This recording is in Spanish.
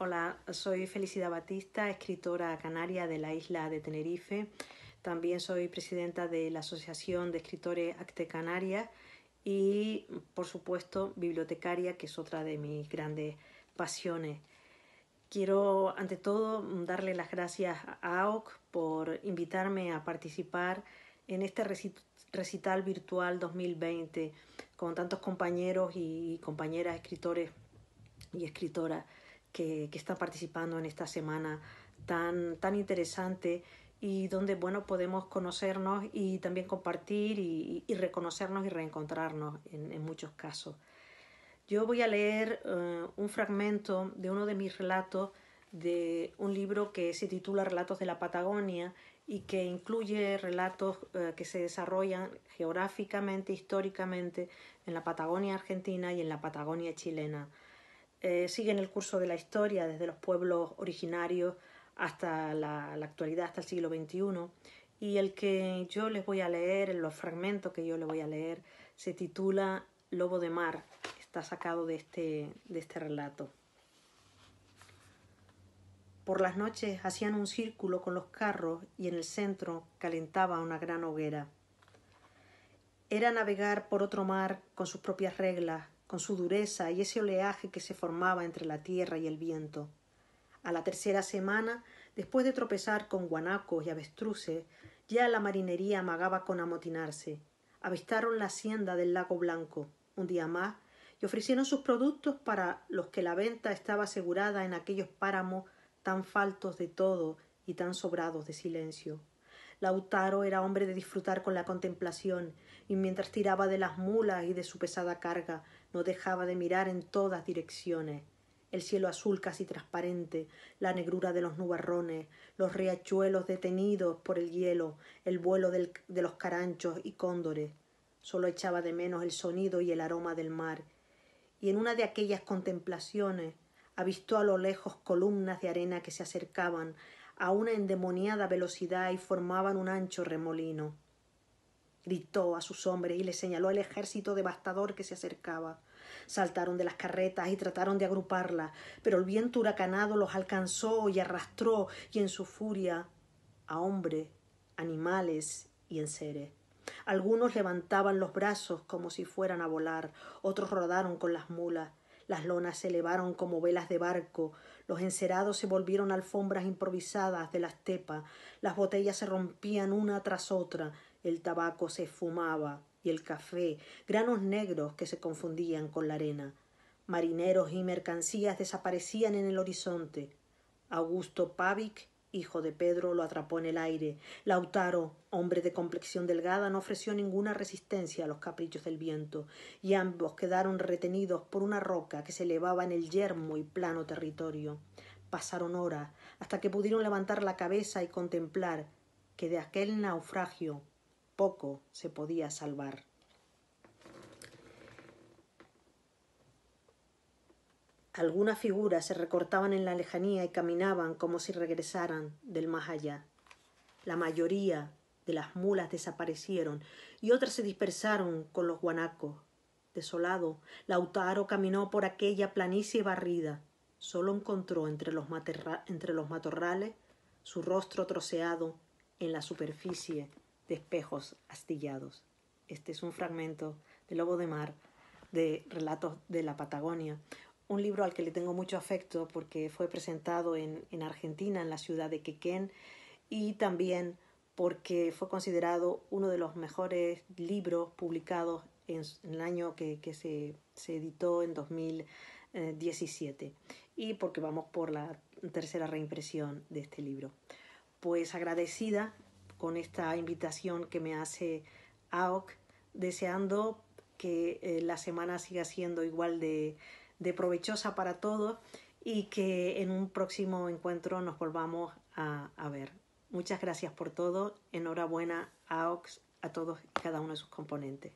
Hola, soy Felicidad Batista, escritora canaria de la isla de Tenerife. También soy presidenta de la Asociación de Escritores Acte Canarias y, por supuesto, bibliotecaria, que es otra de mis grandes pasiones. Quiero, ante todo, darle las gracias a AOC por invitarme a participar en este recital virtual 2020 con tantos compañeros y compañeras escritores y escritoras que, están participando en esta semana tan, interesante y donde bueno podemos conocernos y también compartir y, reconocernos y reencontrarnos en, muchos casos. Yo voy a leer eh, un fragmento de uno de mis relatos de un libro que se titula Relatos de la Patagonia y que incluye relatos eh, que se desarrollan geográficamente, históricamente en la Patagonia argentina y en la Patagonia chilena. Eh, siguen el curso de la historia desde los pueblos originarios hasta la, actualidad, hasta el siglo XXI. Y el que yo les voy a leer, los fragmentos que yo les voy a leer, se titula Lobo de Mar. Está sacado de este, de este relato. Por las noches hacían un círculo con los carros y en el centro calentaba una gran hoguera. Era navegar por otro mar con sus propias reglas, con su dureza y ese oleaje que se formaba entre la tierra y el viento. A la tercera semana, después de tropezar con guanacos y avestruces, ya la marinería amagaba con amotinarse. Avistaron la hacienda del lago Blanco, un día más, y ofrecieron sus productos para los que la venta estaba asegurada en aquellos páramos tan faltos de todo y tan sobrados de silencio. Lautaro era hombre de disfrutar con la contemplación, y mientras tiraba de las mulas y de su pesada carga, no dejaba de mirar en todas direcciones el cielo azul casi transparente, la negrura de los nubarrones, los riachuelos detenidos por el hielo, el vuelo de los caranchos y cóndores. Solo echaba de menos el sonido y el aroma del mar. Y en una de aquellas contemplaciones avistó a lo lejos columnas de arena que se acercaban, a una endemoniada velocidad y formaban un ancho remolino. Gritó a sus hombres y les señaló el ejército devastador que se acercaba. Saltaron de las carretas y trataron de agruparla, pero el viento huracanado los alcanzó y arrastró, y en su furia a hombres, animales y enseres. Algunos levantaban los brazos como si fueran a volar, otros rodaron con las mulas, las lonas se elevaron como velas de barco, los encerados se volvieron alfombras improvisadas de la estepa, las botellas se rompían una tras otra, el tabaco se fumaba y el café, granos negros que se confundían con la arena. Marineros y mercancías desaparecían en el horizonte. Augusto Pavic hijo de Pedro, lo atrapó en el aire. Lautaro, hombre de complexión delgada, no ofreció ninguna resistencia a los caprichos del viento, y ambos quedaron retenidos por una roca que se elevaba en el yermo y plano territorio. Pasaron horas hasta que pudieron levantar la cabeza y contemplar que de aquel naufragio poco se podía salvar. Algunas figuras se recortaban en la lejanía y caminaban como si regresaran del más allá. La mayoría de las mulas desaparecieron y otras se dispersaron con los guanacos. Desolado, Lautaro caminó por aquella planicie barrida. Solo encontró entre los, entre los matorrales su rostro troceado en la superficie de espejos astillados. Este es un fragmento de Lobo de Mar de Relatos de la Patagonia, un libro al que le tengo mucho afecto porque fue presentado en, Argentina, en la ciudad de Quequén, y también porque fue considerado uno de los mejores libros publicados en, el año que, se, editó en 2017 y porque vamos por la tercera reimpresión de este libro. Pues agradecida con esta invitación que me hace AOC, deseando que eh, la semana siga siendo igual de, de provechosa para todos y que en un próximo encuentro nos volvamos a, ver. Muchas gracias por todo. Enhorabuena a Ox a todos y cada uno de sus componentes.